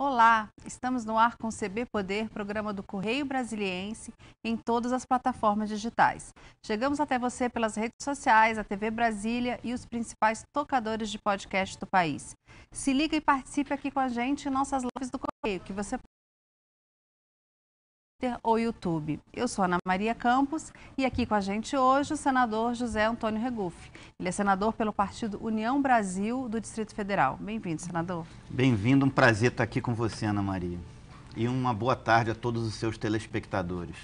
Olá, estamos no ar com o CB Poder, programa do Correio Brasiliense, em todas as plataformas digitais. Chegamos até você pelas redes sociais, a TV Brasília e os principais tocadores de podcast do país. Se liga e participe aqui com a gente em nossas lives do Correio, que você Twitter ou YouTube. Eu sou Ana Maria Campos e aqui com a gente hoje o senador José Antônio Regufe. Ele é senador pelo Partido União Brasil do Distrito Federal. Bem-vindo, senador. Bem-vindo, um prazer estar aqui com você, Ana Maria. E uma boa tarde a todos os seus telespectadores.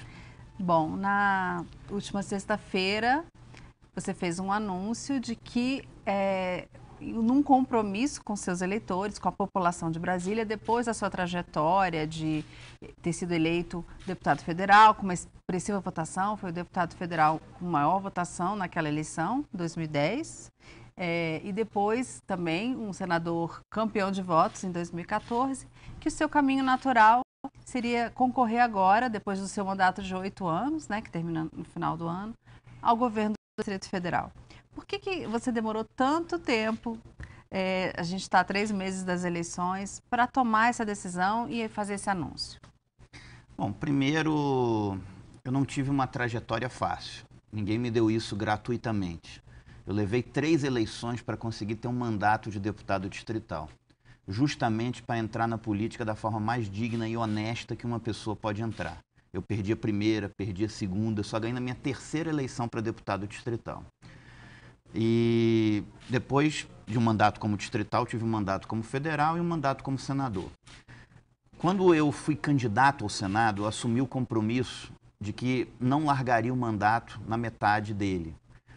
Bom, na última sexta-feira você fez um anúncio de que é, num compromisso com seus eleitores, com a população de Brasília, depois da sua trajetória de ter sido eleito deputado federal, com uma expressiva votação, foi o deputado federal com maior votação naquela eleição, 2010, é, eh, e depois também um senador campeão de votos em 2014, que o seu caminho natural seria concorrer agora, depois do seu mandato de oito anos, né, que termina no final do ano, ao governo do Distrito Federal. Por que, que você demorou tanto tempo? É, a gente está três meses das eleições para tomar essa decisão e fazer esse anúncio. Bom, primeiro, eu não tive uma trajetória fácil. Ninguém me deu isso gratuitamente. Eu levei três eleições para conseguir ter um mandato de deputado distrital justamente para entrar na política da forma mais digna e honesta que uma pessoa pode entrar. Eu perdi a primeira, perdi a segunda, só ganhei na minha terceira eleição para deputado distrital. E depois de um mandato como distrital, tive um mandato como federal e um mandato como senador. Quando eu fui candidato ao Senado, eu assumi o compromisso de que não largaria o mandato na metade dele,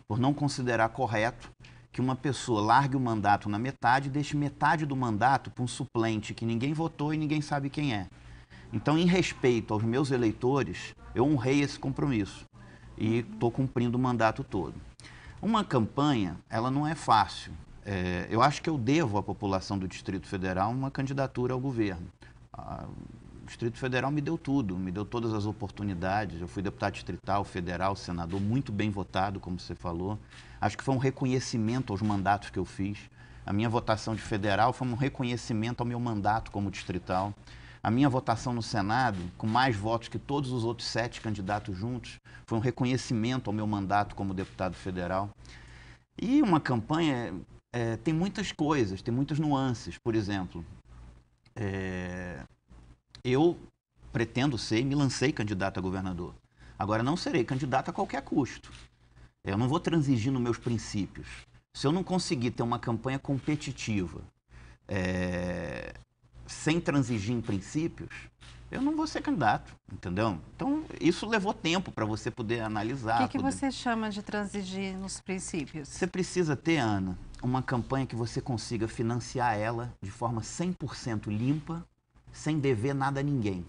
por não considerar correto que uma pessoa largue o mandato na metade e deixe metade do mandato para um suplente que ninguém votou e ninguém sabe quem é. Então, em respeito aos meus eleitores, eu honrei esse compromisso e estou cumprindo o mandato todo. Uma campanha, ela não é fácil. É, eu acho que eu devo à população do Distrito Federal uma candidatura ao governo. o Distrito Federal me deu tudo, me deu todas as oportunidades. Eu fui deputado distrital, federal, senador, muito bem votado, como você falou. Acho que foi um reconhecimento aos mandatos que eu fiz. A minha votação de federal foi um reconhecimento ao meu mandato como distrital. A minha votação no Senado, com mais votos que todos os outros sete candidatos juntos, foi um reconhecimento ao meu mandato como deputado federal. E uma campanha é, tem muitas coisas, tem muitas nuances. Por exemplo, é, eu pretendo ser, me lancei candidato a governador. Agora, não serei candidato a qualquer custo. Eu não vou transigir nos meus princípios. Se eu não conseguir ter uma campanha competitiva, é, sem transigir em princípios, eu não vou ser candidato, entendeu? Então, isso levou tempo para você poder analisar. O que, que poder... você chama de transigir nos princípios? Você precisa ter, Ana, uma campanha que você consiga financiar ela de forma 100% limpa, sem dever nada a ninguém,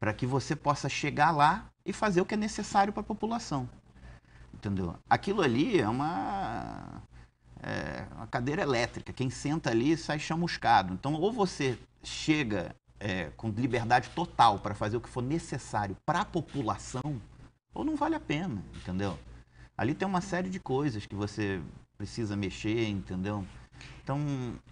para que você possa chegar lá e fazer o que é necessário para a população. Entendeu? Aquilo ali é uma é, uma cadeira elétrica. Quem senta ali sai chamuscado. Então, ou você chega é, com liberdade total para fazer o que for necessário para a população, ou não vale a pena, entendeu? Ali tem uma série de coisas que você precisa mexer, entendeu? Então,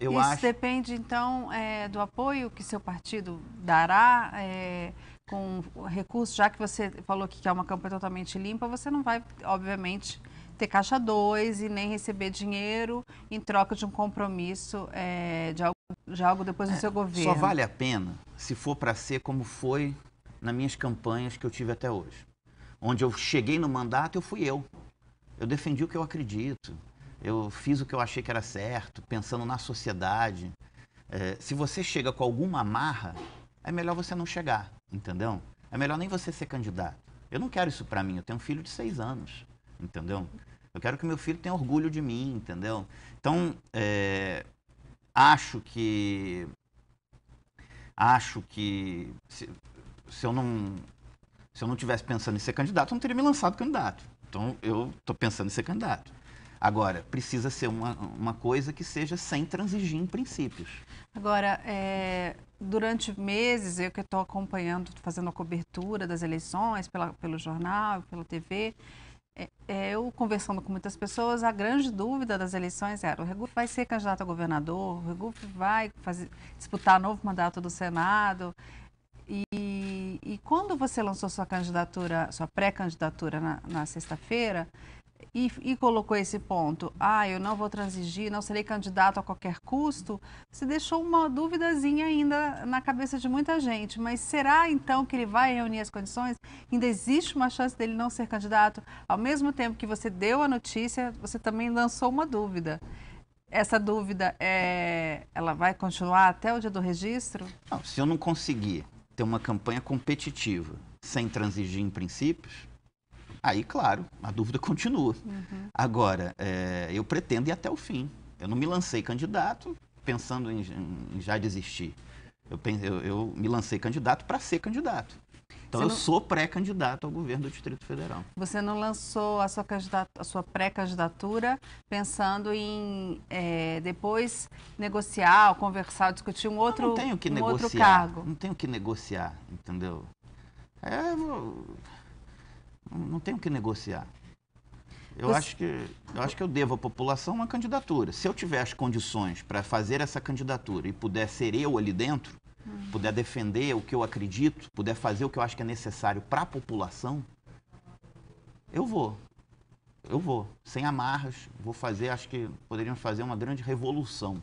eu Isso acho. Isso depende, então, é, do apoio que seu partido dará é, com recursos, já que você falou que é uma campanha totalmente limpa, você não vai, obviamente, ter caixa dois e nem receber dinheiro em troca de um compromisso é, de, algo, de, algo, depois do é, seu governo. Só vale a pena se for para ser como foi nas minhas campanhas que eu tive até hoje. Onde eu cheguei no mandato, eu fui eu. Eu defendi o que eu acredito. Eu fiz o que eu achei que era certo, pensando na sociedade. É, se você chega com alguma amarra, é melhor você não chegar, entendeu? É melhor nem você ser candidato. Eu não quero isso para mim. Eu tenho um filho de seis anos, entendeu? Eu quero que meu filho tenha orgulho de mim, entendeu? Então, é, acho que. Acho que. Se, se, eu não. Se eu não tivesse pensando em ser candidato, eu não teria me lançado candidato. Então, eu estou pensando em ser candidato. Agora, precisa ser uma, uma coisa que seja sem transigir em princípios. Agora, é, durante meses, eu que estou acompanhando, fazendo a cobertura das eleições pela, pelo jornal, pela TV, é, é, eu conversando com muitas pessoas, a grande dúvida das eleições era: o Regufe vai ser candidato a governador? O Regufe vai fazer, disputar novo mandato do Senado? E, e quando você lançou sua candidatura, sua pré-candidatura na, na sexta-feira, e, e, colocou esse ponto, ah, eu não vou transigir, não serei candidato a qualquer custo, se deixou uma duvidazinha ainda na cabeça de muita gente. Mas será então que ele vai reunir as condições? Ainda existe uma chance dele não ser candidato? Ao mesmo tempo que você deu a notícia, você também lançou uma dúvida. Essa dúvida, é, ela vai continuar até o dia do registro? Não, se eu não conseguir ter uma campanha competitiva sem transigir em princípios, Aí, claro, a dúvida continua. Uhum. Agora, é, eu pretendo ir até o fim. Eu não me lancei candidato pensando em, em já desistir. Eu, eu, eu me lancei candidato para ser candidato. Então, não... eu sou pré-candidato ao governo do Distrito Federal. Você não lançou a sua, candidat... sua pré-candidatura pensando em é, depois negociar, conversar, discutir um outro, cargo? não tenho que um negociar, outro cargo? Não tenho que negociar, entendeu? É, não tem o que negociar. Eu, Você... acho que, eu acho que eu devo à população uma candidatura. Se eu tiver as condições para fazer essa candidatura e puder ser eu ali dentro, hum. puder defender o que eu acredito, puder fazer o que eu acho que é necessário para a população, eu vou. Eu vou. Sem amarras, vou fazer, acho que poderíamos fazer uma grande revolução.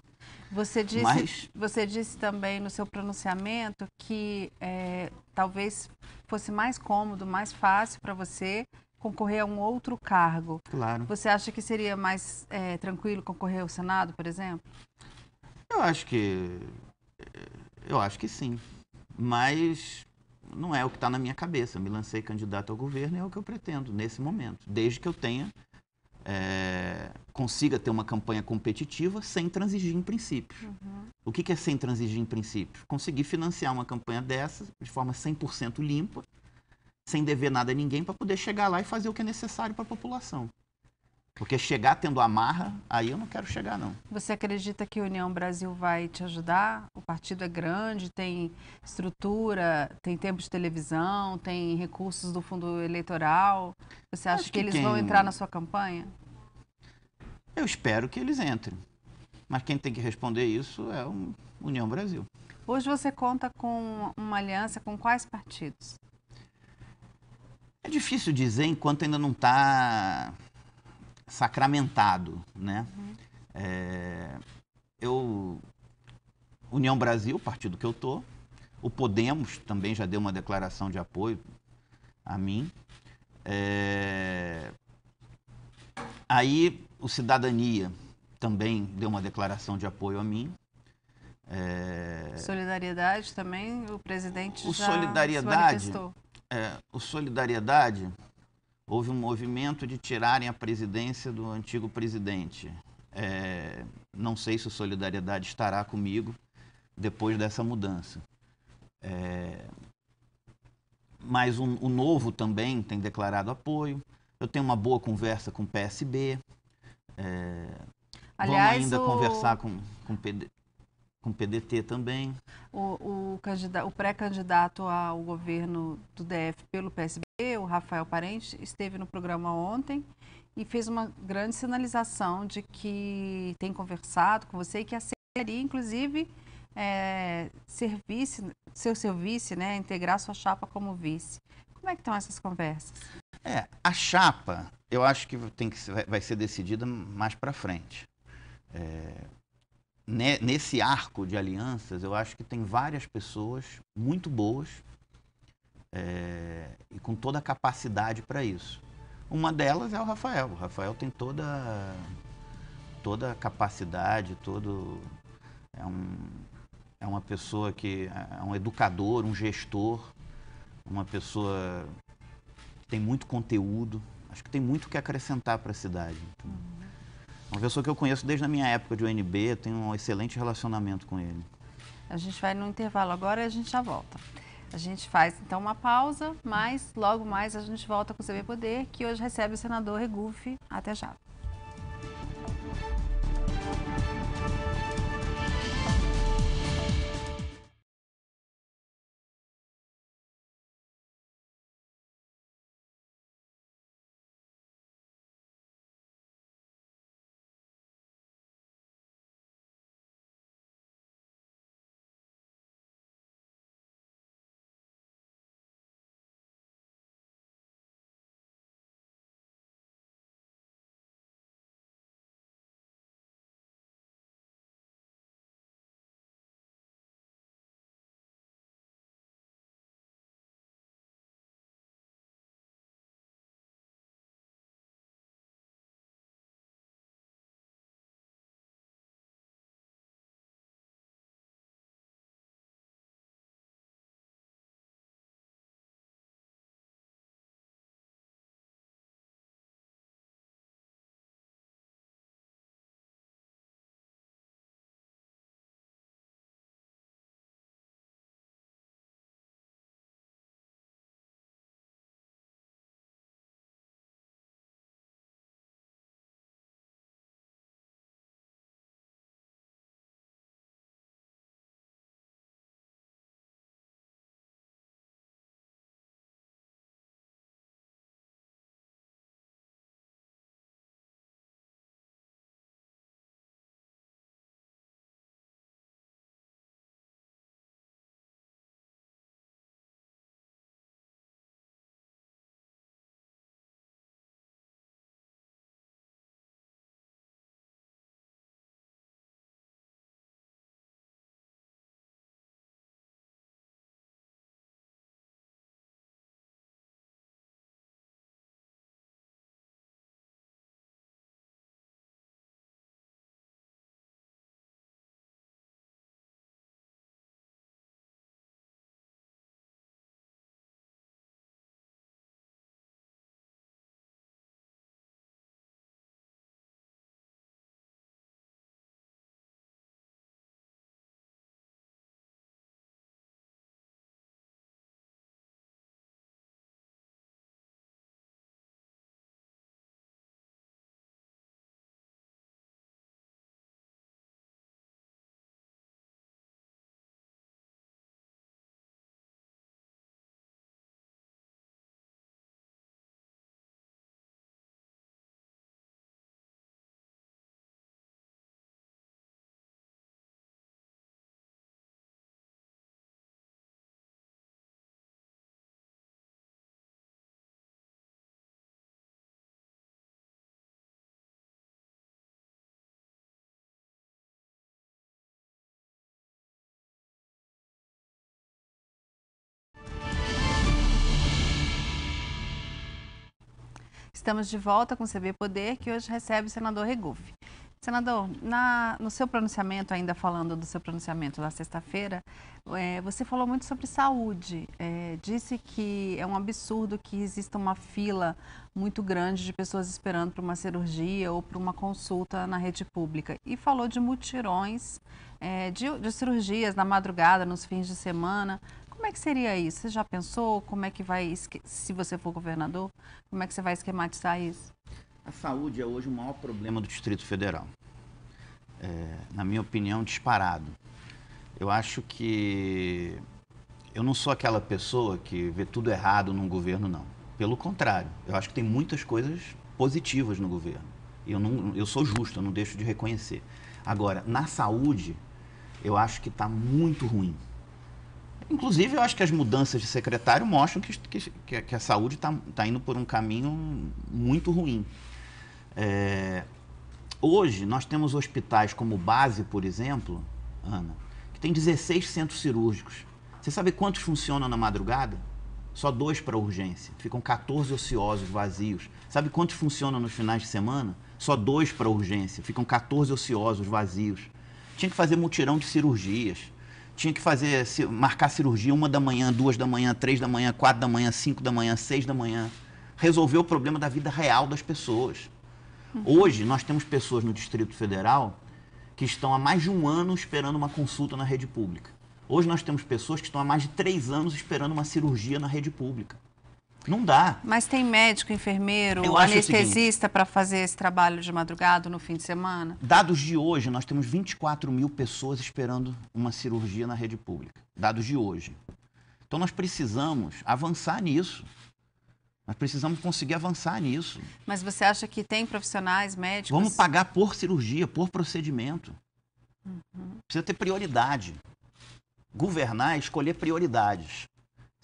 Você disse, Mas... você disse também no seu pronunciamento que é, talvez fosse mais cômodo, mais fácil para você concorrer a um outro cargo. Claro. Você acha que seria mais é, tranquilo concorrer ao Senado, por exemplo? Eu acho que. Eu acho que sim. Mas não é o que está na minha cabeça. Eu me lancei candidato ao governo e é o que eu pretendo nesse momento, desde que eu tenha é, consiga ter uma campanha competitiva sem transigir em princípios. Uhum. O que, que é sem transigir em princípios? Conseguir financiar uma campanha dessa de forma 100% limpa, sem dever nada a ninguém, para poder chegar lá e fazer o que é necessário para a população. Porque chegar tendo amarra, aí eu não quero chegar, não. Você acredita que a União Brasil vai te ajudar? O partido é grande, tem estrutura, tem tempo de televisão, tem recursos do fundo eleitoral. Você acha que, que, eles quem... vão entrar na sua campanha? Eu espero que eles entrem. Mas quem tem que responder isso é a União Brasil. Hoje você conta com uma aliança com quais partidos? É difícil dizer enquanto ainda não está sacramentado, né? Uhum. É, eu União Brasil, partido que eu tô, o Podemos também já deu uma declaração de apoio a mim. É, aí o Cidadania também deu uma declaração de apoio a mim. É, Solidariedade também, o presidente o já Solidariedade, se manifestou. É, o Solidariedade houve um movimento de tirarem a presidência do antigo presidente. É, não sei se a Solidariedade estará comigo depois dessa mudança. É, mas o, o Novo também tem declarado apoio. Eu tenho uma boa conversa com o PSB. É, Aliás, vamos ainda o... conversar com, com com PDT também. O, o, o pré-candidato ao governo do DF pelo PSB, o Rafael Parente, esteve no programa ontem e fez uma grande sinalização de que tem conversado com você e que aceitaria, inclusive, é, serviço, seu, seu vice, né, integrar sua chapa como vice. Como é que estão essas conversas? É, a chapa, eu acho que, tem que vai ser decidida mais para frente. É, né, nesse arco de alianças, eu acho que tem várias pessoas muito boas é, e com toda a capacidade para isso. Uma delas é o Rafael. O Rafael tem toda, toda a capacidade, todo. É, um, é uma pessoa que. É, é um educador, um gestor, uma pessoa que tem muito conteúdo. Acho que tem muito que acrescentar para a cidade. Então. Uma pessoa que eu conheço desde a minha época de UNB, tenho um excelente relacionamento com ele. A gente vai no intervalo agora e a gente já volta. A gente faz então uma pausa, mas logo mais a gente volta com o CB Poder, que hoje recebe o senador Regufe. Até já. Estamos de volta com o CB Poder, que hoje recebe o senador Regufe. Senador, na, no seu pronunciamento, ainda falando do seu pronunciamento na sexta-feira, é, você falou muito sobre saúde. É, disse que é um absurdo que exista uma fila muito grande de pessoas esperando para uma cirurgia ou para uma consulta na rede pública. E falou de mutirões, é, de, de cirurgias na madrugada, nos fins de semana. Como é que seria isso? Você já pensou como é que vai, se você for governador, como é que você vai esquematizar isso? A saúde é hoje o maior problema do Distrito Federal. É, na minha opinião, disparado. Eu acho que eu não sou aquela pessoa que vê tudo errado num governo, não. Pelo contrário, eu acho que tem muitas coisas positivas no governo. Eu, não, eu sou justo, eu não deixo de reconhecer. Agora, na saúde, eu acho que está muito ruim. Inclusive, eu acho que as mudanças de secretário mostram que, que, que a saúde está tá indo por um caminho muito ruim. É, hoje, nós temos hospitais como base, por exemplo, Ana, que tem 16 centros cirúrgicos. Você sabe quantos funcionam na madrugada? Só dois para urgência. Ficam 14 ociosos vazios. Sabe quantos funcionam nos finais de semana? Só dois para urgência. Ficam 14 ociosos vazios. Tinha que fazer mutirão de cirurgias tinha que fazer, marcar cirurgia uma da manhã, duas da manhã, três da manhã, quatro da manhã, cinco da manhã, seis da manhã. Resolver o problema da vida real das pessoas. Uhum. Hoje, nós temos pessoas no Distrito Federal que estão há mais de um ano esperando uma consulta na rede pública. Hoje, nós temos pessoas que estão há mais de três anos esperando uma cirurgia na rede pública. Não dá. Mas tem médico, enfermeiro, Eu anestesista para fazer esse trabalho de madrugada no fim de semana? Dados de hoje, nós temos 24 mil pessoas esperando uma cirurgia na rede pública. Dados de hoje. Então nós precisamos avançar nisso. Nós precisamos conseguir avançar nisso. Mas você acha que tem profissionais médicos? Vamos pagar por cirurgia, por procedimento. Uhum. Precisa ter prioridade. Governar é escolher prioridades.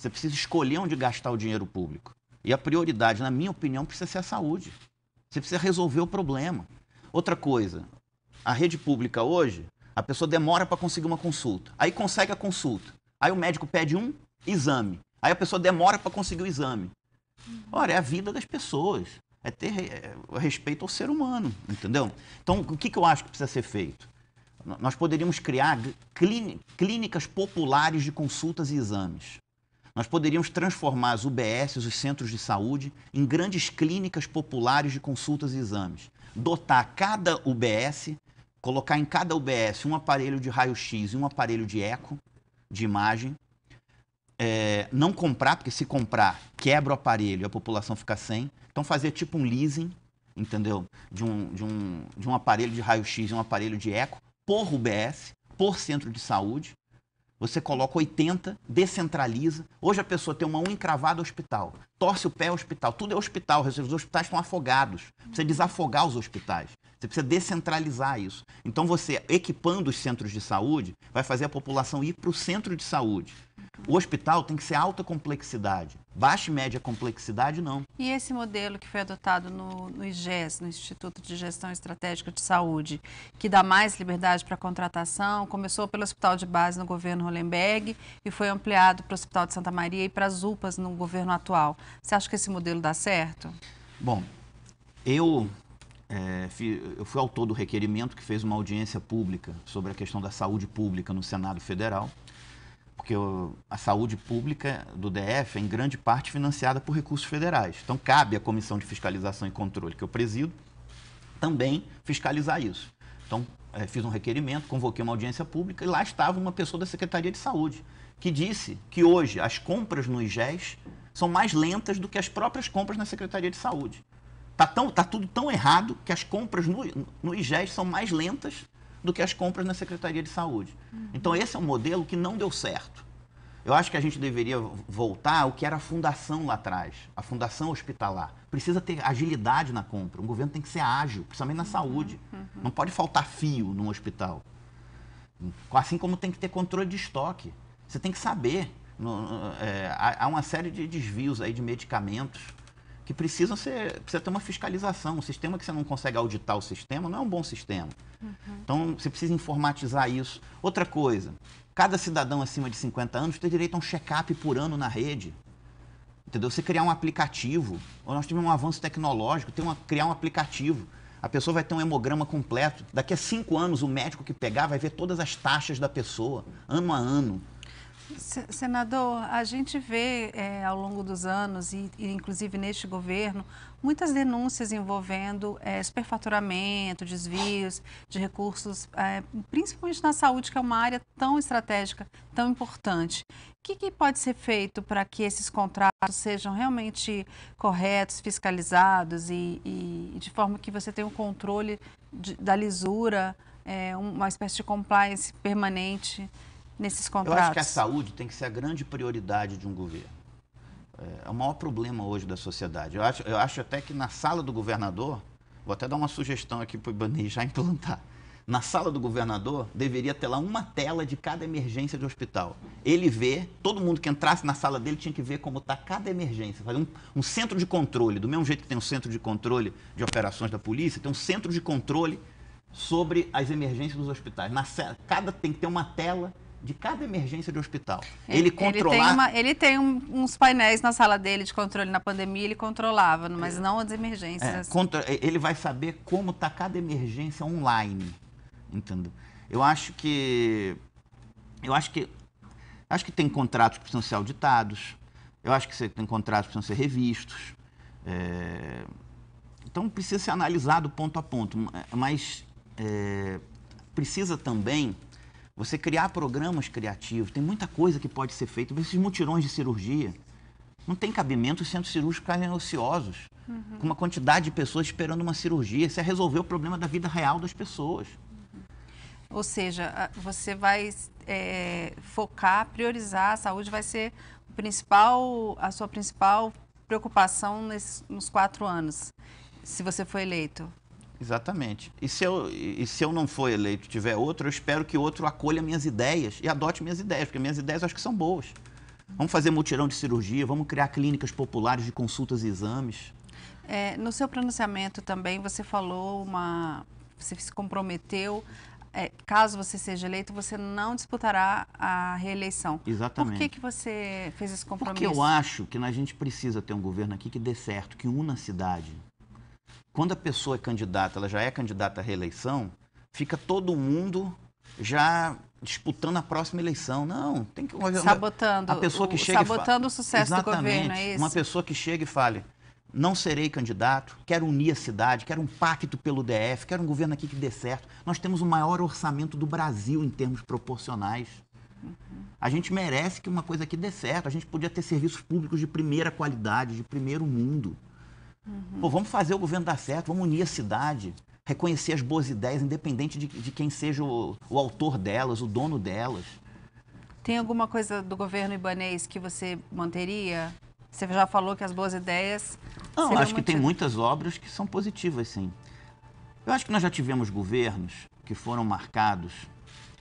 Você precisa escolher onde gastar o dinheiro público. E a prioridade, na minha opinião, precisa ser a saúde. Você precisa resolver o problema. Outra coisa, a rede pública hoje, a pessoa demora para conseguir uma consulta. Aí consegue a consulta. Aí o médico pede um exame. Aí a pessoa demora para conseguir o exame. Ora, é a vida das pessoas. É ter é, é, respeito ao ser humano, entendeu? Então, o que, que eu acho que precisa ser feito? Nós poderíamos criar clínicas populares de consultas e exames. Nós poderíamos transformar as UBS, os centros de saúde, em grandes clínicas populares de consultas e exames. Dotar cada UBS, colocar em cada UBS um aparelho de raio-x e um aparelho de eco, de imagem. É, não comprar, porque se comprar, quebra o aparelho e a população fica sem. Então, fazer tipo um leasing, entendeu? De um, de um, de um aparelho de raio-x e um aparelho de eco, por UBS, por centro de saúde você coloca 80, descentraliza. Hoje a pessoa tem uma unha encravada no hospital, torce o pé ao hospital. Tudo é hospital, os hospitais estão afogados. Precisa desafogar os hospitais. Você precisa descentralizar isso. Então você, equipando os centros de saúde, vai fazer a população ir para o centro de saúde. O hospital tem que ser alta complexidade. Baixa e média complexidade, não. E esse modelo que foi adotado no, no IGES, no Instituto de Gestão Estratégica de Saúde, que dá mais liberdade para contratação, começou pelo Hospital de Base no governo Hollenberg e foi ampliado para o Hospital de Santa Maria e para as UPAs no governo atual. Você acha que esse modelo dá certo? Bom, eu, é, fui, eu fui autor do requerimento que fez uma audiência pública sobre a questão da saúde pública no Senado Federal porque a saúde pública do DF é em grande parte financiada por recursos federais. Então, cabe à Comissão de Fiscalização e Controle, que eu presido, também fiscalizar isso. Então, eh, fiz um requerimento, convoquei uma audiência pública e lá estava uma pessoa da Secretaria de Saúde que disse que hoje as compras no IGES são mais lentas do que as próprias compras na Secretaria de Saúde. Está tá tudo tão errado que as compras no, no IGES são mais lentas do que as compras na Secretaria de Saúde. Uhum. Então, esse é um modelo que não deu certo. Eu acho que a gente deveria voltar ao que era a fundação lá atrás, a fundação hospitalar. Precisa ter agilidade na compra. O governo tem que ser ágil, principalmente na uhum. saúde. Uhum. Não pode faltar fio num hospital. Assim como tem que ter controle de estoque. Você tem que saber. No, é, há uma série de desvios aí de medicamentos que precisam ser, precisa ter uma fiscalização. Um sistema que você não consegue auditar o sistema não é um bom sistema. Uhum. Então, você precisa informatizar isso. Outra coisa, cada cidadão acima de 50 anos tem direito a um check-up por ano na rede. Entendeu? Você criar um aplicativo, ou nós tivemos um avanço tecnológico, tem uma, criar um aplicativo. A pessoa vai ter um hemograma completo. Daqui a cinco anos, o médico que pegar vai ver todas as taxas da pessoa, ano a ano. Senador, a gente vê é, ao longo dos anos, e, e, inclusive neste governo, muitas denúncias envolvendo é, superfaturamento, desvios de recursos, é, principalmente na saúde, que é uma área tão estratégica, tão importante. O que, que pode ser feito para que esses contratos sejam realmente corretos, fiscalizados e, e de forma que você tenha um controle de, da lisura, é, uma espécie de compliance permanente? nesses contratos? Eu acho que a saúde tem que ser a grande prioridade de um governo. É, é o maior problema hoje da sociedade. Eu acho, eu acho até que na sala do governador, vou até dar uma sugestão aqui para o Ibanez já implantar. Na sala do governador, deveria ter lá uma tela de cada emergência de hospital. Ele vê, todo mundo que entrasse na sala dele tinha que ver como está cada emergência. Fazer um, um centro de controle, do mesmo jeito que tem um centro de controle de operações da polícia, tem um centro de controle sobre as emergências dos hospitais. Na, cada tem que ter uma tela de cada emergência de hospital. É, ele, ele controlar... Tem uma, ele tem um, uns painéis na sala dele de controle na pandemia, ele controlava, mas é. não as emergências. É, assim. contra... É, ele vai saber como está cada emergência online, entendeu? Eu acho que... Eu acho que... Acho que tem contratos que precisam ser auditados, eu acho que tem contratos que precisam ser revistos. É... Então, precisa ser analisado ponto a ponto, mas é, precisa também você criar programas criativos, tem muita coisa que pode ser feita. Esses mutirões de cirurgia, não tem cabimento os centros cirúrgicos ficarem ociosos, uhum. com uma quantidade de pessoas esperando uma cirurgia. Isso é resolver o problema da vida real das pessoas. Uhum. Ou seja, você vai é, focar, priorizar a saúde, vai ser o principal, a sua principal preocupação nesses, nos quatro anos, se você for eleito. Exatamente. E se, eu, e se eu não for eleito tiver outro, eu espero que outro acolha minhas ideias e adote minhas ideias, porque minhas ideias eu acho que são boas. Vamos fazer mutirão de cirurgia, vamos criar clínicas populares de consultas e exames. É, no seu pronunciamento também você falou uma. Você se comprometeu é, caso você seja eleito, você não disputará a reeleição. Exatamente. Por que, que você fez esse compromisso? Porque eu acho que a gente precisa ter um governo aqui que dê certo, que una a cidade, quando a pessoa é candidata, ela já é candidata à reeleição, fica todo mundo já disputando a próxima eleição. Não, tem que sabotando a pessoa que o, chega sabotando fala, o sucesso do governo, é isso. Uma pessoa que chega e fale: "Não serei candidato, quero unir a cidade, quero um pacto pelo DF, quero um governo aqui que dê certo. Nós temos o maior orçamento do Brasil em termos proporcionais. A gente merece que uma coisa aqui dê certo. A gente podia ter serviços públicos de primeira qualidade, de primeiro mundo. Uhum. Pô, vamos fazer o governo dar certo, vamos unir a cidade, reconhecer as boas ideias, independente de, de quem seja o, o autor delas, o dono delas. Tem alguma coisa do governo ibanês que você manteria? Você já falou que as boas ideias. Não, acho que tem muitas obras que são positivas, sim. Eu acho que nós já tivemos governos que foram marcados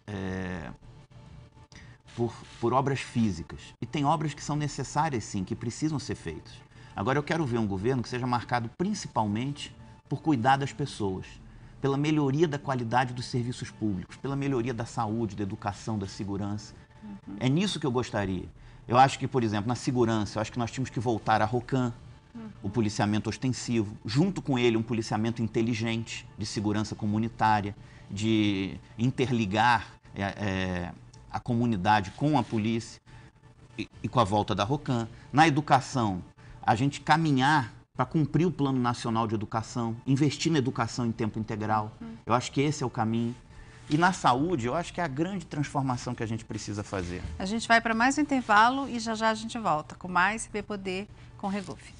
é, por, por obras físicas. E tem obras que são necessárias, sim, que precisam ser feitas. Agora, eu quero ver um governo que seja marcado principalmente por cuidar das pessoas, pela melhoria da qualidade dos serviços públicos, pela melhoria da saúde, da educação, da segurança. Uhum. É nisso que eu gostaria. Eu acho que, por exemplo, na segurança, eu acho que nós tínhamos que voltar a ROCAN, uhum. o policiamento ostensivo, junto com ele um policiamento inteligente, de segurança comunitária, de interligar é, é, a comunidade com a polícia e, e com a volta da ROCAN. Na educação, a gente caminhar para cumprir o Plano Nacional de Educação, investir na educação em tempo integral. Uhum. Eu acho que esse é o caminho. E na saúde, eu acho que é a grande transformação que a gente precisa fazer. A gente vai para mais um intervalo e já já a gente volta com mais CB Poder com regufe.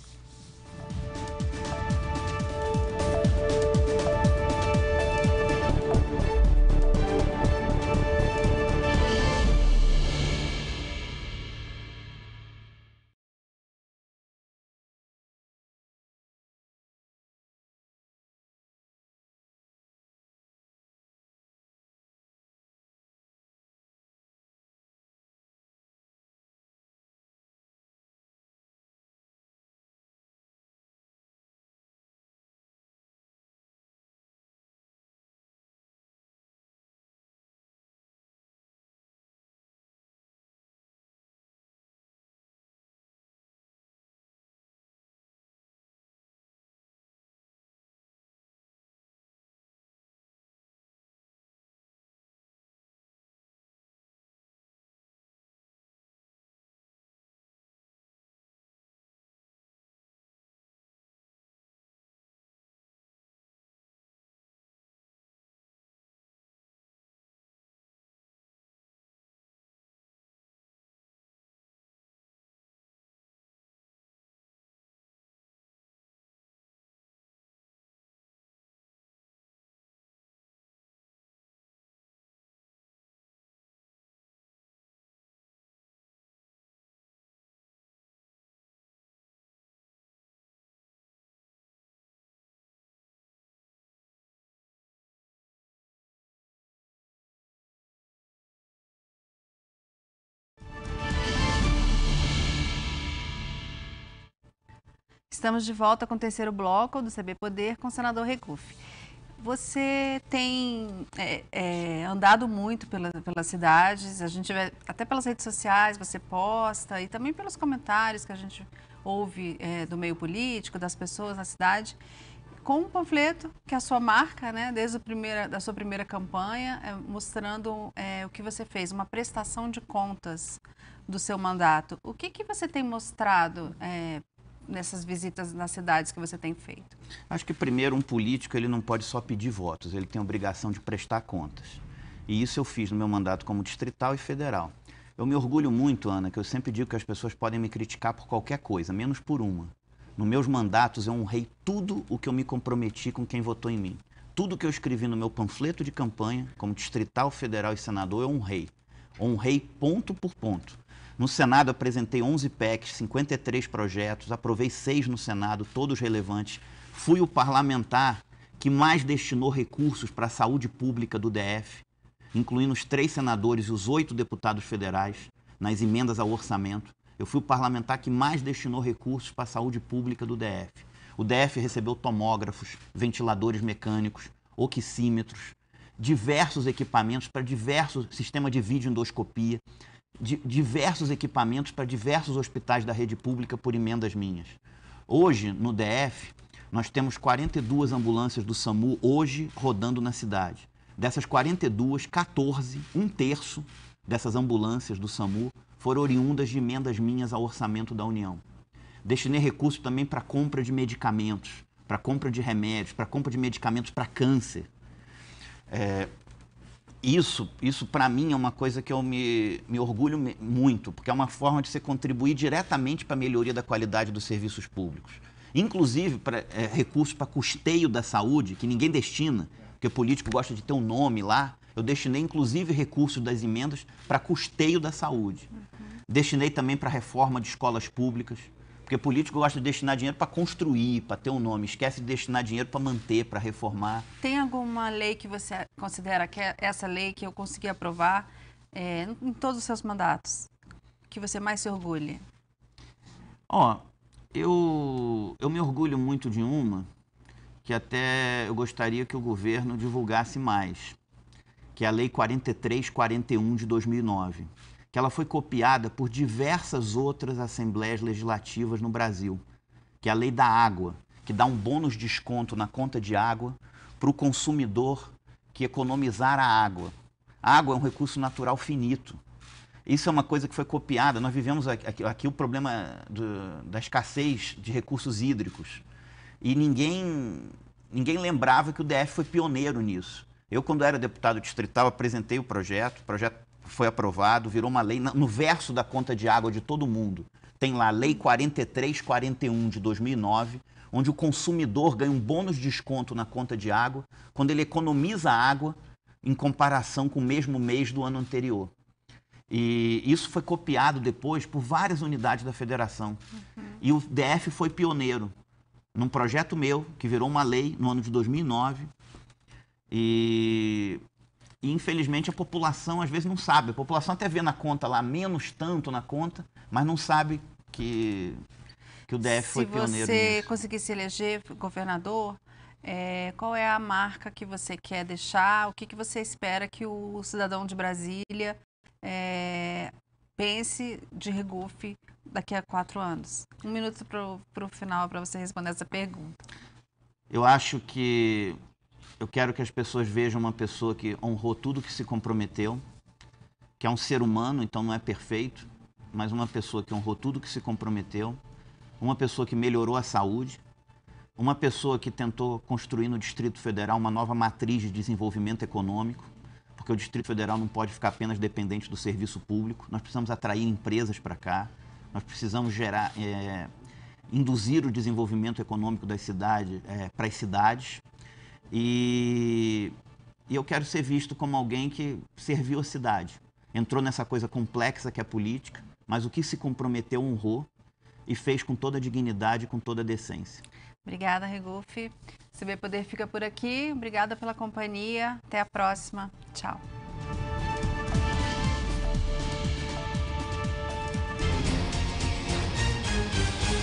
Estamos de volta com o terceiro bloco do CB Poder com o senador Recufe. Você tem é, é, andado muito pela, pelas cidades, a gente vê, até pelas redes sociais você posta e também pelos comentários que a gente ouve é, do meio político, das pessoas na cidade, com um panfleto que é a sua marca, né, desde a primeira, da sua primeira campanha, é, mostrando é, o que você fez, uma prestação de contas do seu mandato. O que, que você tem mostrado é, nessas visitas nas cidades que você tem feito? Acho que primeiro um político ele não pode só pedir votos, ele tem a obrigação de prestar contas. E isso eu fiz no meu mandato como distrital e federal. Eu me orgulho muito, Ana, que eu sempre digo que as pessoas podem me criticar por qualquer coisa, menos por uma. Nos meus mandatos eu honrei tudo o que eu me comprometi com quem votou em mim. Tudo que eu escrevi no meu panfleto de campanha, como distrital, federal e senador, eu honrei. Honrei ponto por ponto. No Senado apresentei 11 PECs, 53 projetos, aprovei seis no Senado, todos relevantes. Fui o parlamentar que mais destinou recursos para a saúde pública do DF, incluindo os três senadores e os oito deputados federais nas emendas ao orçamento. Eu fui o parlamentar que mais destinou recursos para a saúde pública do DF. O DF recebeu tomógrafos, ventiladores mecânicos, oxímetros, diversos equipamentos para diversos sistema de videoendoscopia, de diversos equipamentos para diversos hospitais da rede pública por emendas minhas. Hoje, no DF, nós temos 42 ambulâncias do SAMU hoje rodando na cidade. Dessas 42, 14, um terço dessas ambulâncias do SAMU foram oriundas de emendas minhas ao orçamento da União. Destinei recursos também para compra de medicamentos, para compra de remédios, para compra de medicamentos para câncer. É, isso, isso para mim é uma coisa que eu me, me orgulho muito, porque é uma forma de você contribuir diretamente para a melhoria da qualidade dos serviços públicos. Inclusive para é, recursos para custeio da saúde, que ninguém destina, porque o político gosta de ter um nome lá. Eu destinei inclusive recursos das emendas para custeio da saúde. Uhum. Destinei também para reforma de escolas públicas. Porque político gosta de destinar dinheiro para construir, para ter um nome, esquece de destinar dinheiro para manter, para reformar. Tem alguma lei que você considera que é essa lei que eu consegui aprovar é, em todos os seus mandatos, que você mais se orgulhe? Ó, eu, eu me orgulho muito de uma que até eu gostaria que o governo divulgasse mais, que é a Lei 4341 de 2009 que ela foi copiada por diversas outras assembleias legislativas no Brasil, que é a lei da água, que dá um bônus desconto na conta de água para o consumidor que economizar a água. A água é um recurso natural finito. Isso é uma coisa que foi copiada. Nós vivemos aqui, aqui o problema do, da escassez de recursos hídricos. E ninguém, ninguém lembrava que o DF foi pioneiro nisso. Eu, quando era deputado distrital, apresentei o projeto. O projeto foi aprovado, virou uma lei no verso da conta de água de todo mundo. Tem lá a Lei 4341 de 2009, onde o consumidor ganha um bônus de desconto na conta de água quando ele economiza água em comparação com o mesmo mês do ano anterior. E isso foi copiado depois por várias unidades da federação. Uhum. E o DF foi pioneiro num projeto meu, que virou uma lei no ano de 2009. E e infelizmente a população às vezes não sabe. A população até vê na conta lá menos tanto na conta, mas não sabe que, que o DF se foi pioneiro. Se você nisso. conseguir se eleger governador, é, qual é a marca que você quer deixar? O que, que você espera que o cidadão de Brasília é, pense de regufe daqui a quatro anos? Um minuto para o final para você responder essa pergunta. Eu acho que eu quero que as pessoas vejam uma pessoa que honrou tudo que se comprometeu, que é um ser humano, então não é perfeito, mas uma pessoa que honrou tudo que se comprometeu, uma pessoa que melhorou a saúde, uma pessoa que tentou construir no Distrito Federal uma nova matriz de desenvolvimento econômico, porque o Distrito Federal não pode ficar apenas dependente do serviço público, nós precisamos atrair empresas para cá, nós precisamos gerar, é, induzir o desenvolvimento econômico das eh, cidades, é, para as cidades, e, e eu quero ser visto como alguém que serviu a cidade. Entrou nessa coisa complexa que é a política, mas o que se comprometeu honrou e fez com toda a dignidade, com toda a decência. Obrigada, Regufe. CB Poder fica por aqui. Obrigada pela companhia. Até a próxima. Tchau.